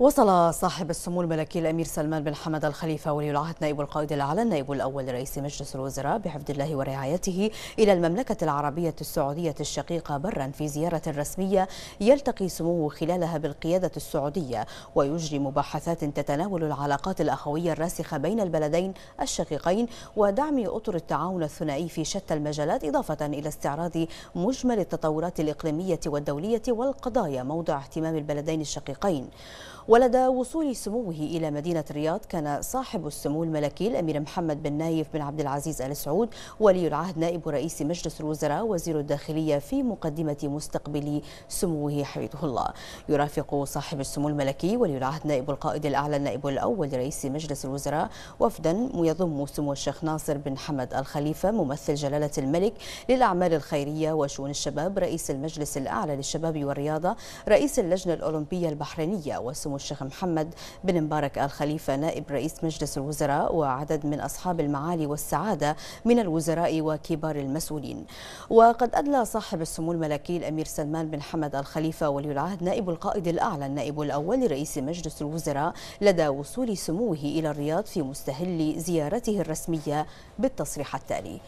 وصل صاحب السمو الملكي الامير سلمان بن حمد الخليفه ولي العهد نائب القائد الاعلى النائب الاول لرئيس مجلس الوزراء بحفظ الله ورعايته الى المملكه العربيه السعوديه الشقيقه برا في زياره رسميه يلتقي سموه خلالها بالقياده السعوديه ويجري مباحثات تتناول العلاقات الاخويه الراسخه بين البلدين الشقيقين ودعم اطر التعاون الثنائي في شتى المجالات اضافه الى استعراض مجمل التطورات الاقليميه والدوليه والقضايا موضع اهتمام البلدين الشقيقين ولدى وصول سموه إلى مدينة الرياض كان صاحب السمو الملكي الأمير محمد بن نايف بن عبد العزيز آل سعود ولي العهد نائب رئيس مجلس الوزراء وزير الداخلية في مقدمة مستقبل سموه حفظه الله يرافق صاحب السمو الملكي ولي العهد نائب القائد الأعلى النائب الأول رئيس مجلس الوزراء وفدا يضم سمو الشيخ ناصر بن حمد الخليفة ممثل جلالة الملك للأعمال الخيرية وشؤون الشباب رئيس المجلس الأعلى للشباب والرياضة رئيس اللجنة الأولمبية البحرينية وسمو سمو الشيخ محمد بن مبارك آل خليفة نائب رئيس مجلس الوزراء وعدد من أصحاب المعالي والسعادة من الوزراء وكبار المسؤولين وقد أدلى صاحب السمو الملكي الأمير سلمان بن حمد آل خليفة ولي العهد نائب القائد الأعلى النائب الأول لرئيس مجلس الوزراء لدى وصول سموه إلى الرياض في مستهل زيارته الرسمية بالتصريح التالي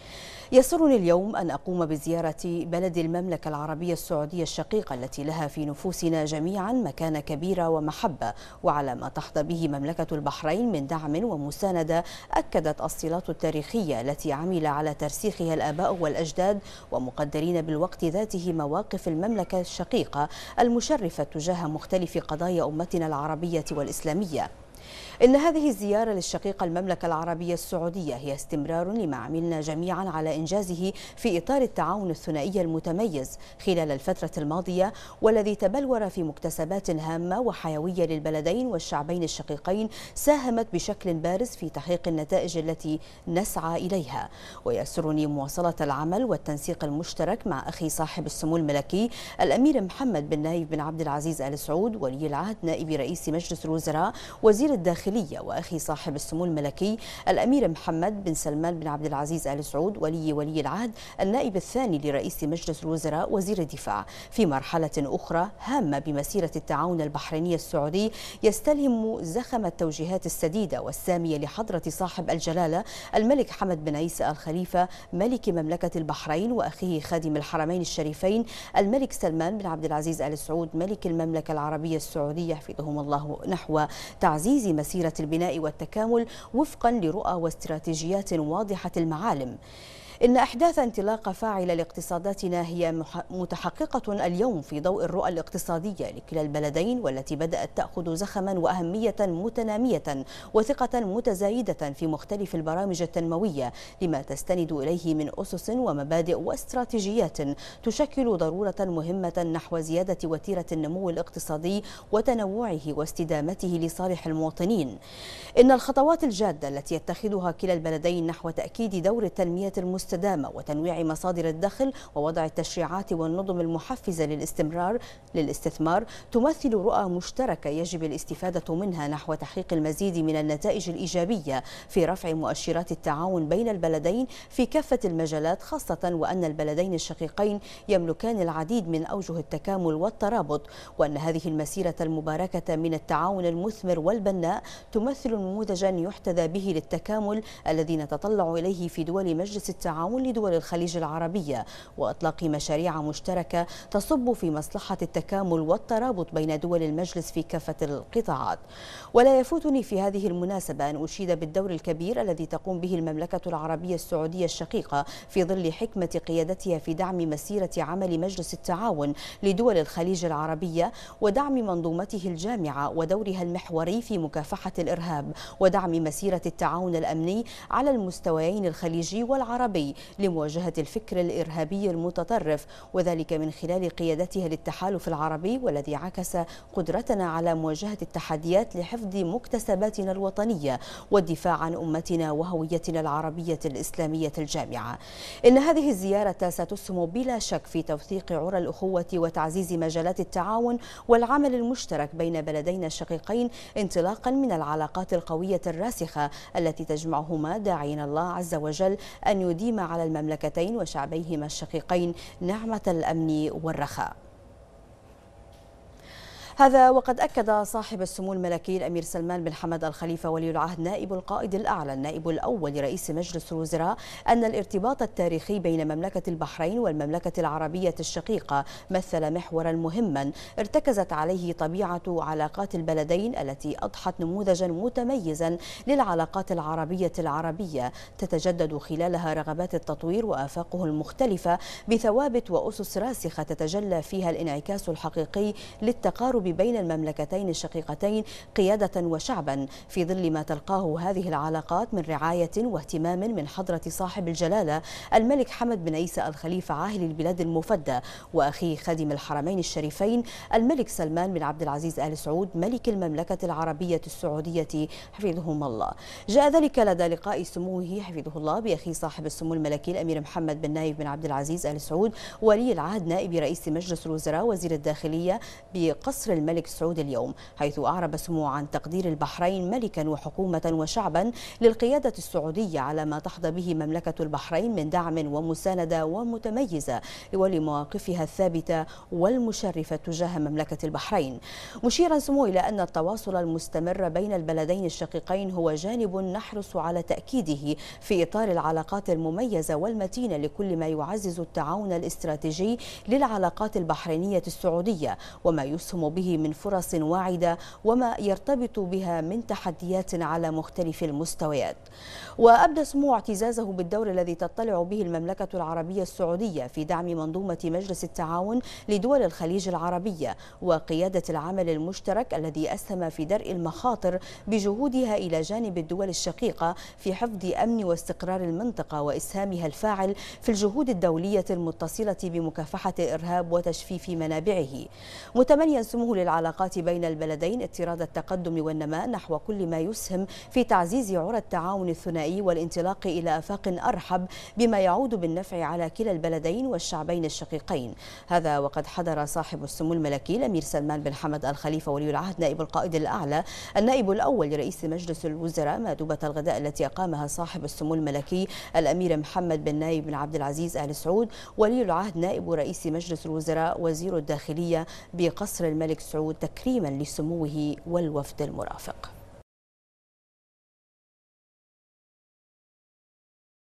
يسرني اليوم أن أقوم بزيارة بلد المملكة العربية السعودية الشقيقة التي لها في نفوسنا جميعا مكانة كبيرة ومحبة الشعب وعلى ما تحظى به مملكة البحرين من دعم ومساندة أكدت الصلات التاريخية التي عمل على ترسيخها الآباء والأجداد ومقدرين بالوقت ذاته مواقف المملكة الشقيقة المشرفة تجاه مختلف قضايا أمتنا العربية والإسلامية إن هذه الزيارة للشقيقة المملكة العربية السعودية هي استمرار لما عملنا جميعا على إنجازه في إطار التعاون الثنائي المتميز خلال الفترة الماضية والذي تبلور في مكتسبات هامة وحيوية للبلدين والشعبين الشقيقين ساهمت بشكل بارز في تحقيق النتائج التي نسعى إليها ويسرني مواصلة العمل والتنسيق المشترك مع أخي صاحب السمو الملكي الأمير محمد بن نايف بن عبد العزيز آل سعود ولي العهد نائب رئيس مجلس الوزراء وزير الداخلية وأخي صاحب السمو الملكي الأمير محمد بن سلمان بن عبد العزيز آل سعود ولي ولي العهد النائب الثاني لرئيس مجلس الوزراء وزير الدفاع في مرحلة أخرى هامة بمسيرة التعاون البحريني السعودي يستلهم زخم التوجيهات السديدة والسامية لحضرة صاحب الجلالة الملك حمد بن عيسى الخليفة ملك مملكة البحرين وأخيه خادم الحرمين الشريفين الملك سلمان بن عبد العزيز آل سعود ملك المملكة العربية السعودية حفظهم الله نحو تعزيز تعزيز مسيرة البناء والتكامل وفقا لرؤى واستراتيجيات واضحة المعالم إن أحداث انطلاقة فاعلة لاقتصاداتنا هي متحققة اليوم في ضوء الرؤى الاقتصادية لكلا البلدين والتي بدأت تأخذ زخما وأهمية متنامية وثقة متزايدة في مختلف البرامج التنموية لما تستند إليه من أسس ومبادئ واستراتيجيات تشكل ضرورة مهمة نحو زيادة وتيرة النمو الاقتصادي وتنوعه واستدامته لصالح المواطنين إن الخطوات الجادة التي يتخذها كلا البلدين نحو تأكيد دور التنمية المستدامة المستدامة وتنويع مصادر الدخل ووضع التشريعات والنظم المحفزة للاستمرار للاستثمار تمثل رؤى مشتركة يجب الاستفادة منها نحو تحقيق المزيد من النتائج الإيجابية في رفع مؤشرات التعاون بين البلدين في كافة المجالات خاصة وأن البلدين الشقيقين يملكان العديد من أوجه التكامل والترابط وأن هذه المسيرة المباركة من التعاون المثمر والبناء تمثل نموذجا يحتذى به للتكامل الذي نتطلع إليه في دول مجلس التعاون التعاون لدول الخليج العربية وإطلاق مشاريع مشتركة تصب في مصلحة التكامل والترابط بين دول المجلس في كافة القطاعات ولا يفوتني في هذه المناسبة أن أشيد بالدور الكبير الذي تقوم به المملكة العربية السعودية الشقيقة في ظل حكمة قيادتها في دعم مسيرة عمل مجلس التعاون لدول الخليج العربية ودعم منظومته الجامعة ودورها المحوري في مكافحة الإرهاب ودعم مسيرة التعاون الأمني على المستويين الخليجي والعربي الدولي لمواجهة الفكر الإرهابي المتطرف وذلك من خلال قيادتها للتحالف العربي والذي عكس قدرتنا على مواجهة التحديات لحفظ مكتسباتنا الوطنية والدفاع عن أمتنا وهويتنا العربية الإسلامية الجامعة إن هذه الزيارة ستسهم بلا شك في توثيق عرى الأخوة وتعزيز مجالات التعاون والعمل المشترك بين بلدينا الشقيقين انطلاقا من العلاقات القوية الراسخة التي تجمعهما داعين الله عز وجل أن يديم على المملكتين وشعبيهما الشقيقين نعمة الأمن والرخاء هذا وقد أكد صاحب السمو الملكي الأمير سلمان بن حمد الخليفة ولي العهد نائب القائد الأعلى النائب الأول لرئيس مجلس الوزراء أن الارتباط التاريخي بين مملكة البحرين والمملكة العربية الشقيقة مثل محورا مهما ارتكزت عليه طبيعة علاقات البلدين التي أضحت نموذجا متميزا للعلاقات العربية العربية تتجدد خلالها رغبات التطوير وآفاقه المختلفة بثوابت وأسس راسخة تتجلى فيها الانعكاس الحقيقي للتقارب الحروب بين المملكتين الشقيقتين قيادة وشعبا في ظل ما تلقاه هذه العلاقات من رعاية واهتمام من حضرة صاحب الجلالة الملك حمد بن عيسى الخليفة عاهل البلاد المفدى وأخيه خادم الحرمين الشريفين الملك سلمان بن عبد العزيز آل سعود ملك المملكة العربية السعودية حفظهما الله جاء ذلك لدى لقاء سموه حفظه الله بأخي صاحب السمو الملكي الأمير محمد بن نايف بن عبد العزيز آل سعود ولي العهد نائب رئيس مجلس الوزراء وزير الداخلية بقصر الملك سعود اليوم حيث أعرب سموه عن تقدير البحرين ملكا وحكومة وشعبا للقيادة السعودية على ما تحظى به مملكة البحرين من دعم ومساندة ومتميزة ولمواقفها الثابتة والمشرفة تجاه مملكة البحرين مشيرا سموه إلى أن التواصل المستمر بين البلدين الشقيقين هو جانب نحرص على تأكيده في إطار العلاقات المميزة والمتينة لكل ما يعزز التعاون الاستراتيجي للعلاقات البحرينية السعودية وما يسهم به به من فرص واعدة وما يرتبط بها من تحديات على مختلف المستويات وأبدى سمو اعتزازه بالدور الذي تطلع به المملكة العربية السعودية في دعم منظومة مجلس التعاون لدول الخليج العربية وقيادة العمل المشترك الذي أسهم في درء المخاطر بجهودها إلى جانب الدول الشقيقة في حفظ أمن واستقرار المنطقة وإسهامها الفاعل في الجهود الدولية المتصلة بمكافحة الإرهاب وتجفيف منابعه متمنيا سمو سبل العلاقات بين البلدين اطراد التقدم والنماء نحو كل ما يسهم في تعزيز عرى التعاون الثنائي والانطلاق إلى آفاق أرحب بما يعود بالنفع على كلا البلدين والشعبين الشقيقين هذا وقد حضر صاحب السمو الملكي الأمير سلمان بن حمد الخليفة ولي العهد نائب القائد الأعلى النائب الأول لرئيس مجلس الوزراء مأدوبة الغداء التي أقامها صاحب السمو الملكي الأمير محمد بن نايب بن عبد العزيز آل سعود ولي العهد نائب رئيس مجلس الوزراء وزير الداخلية بقصر الملك سعود تكريما لسموه والوفد المرافق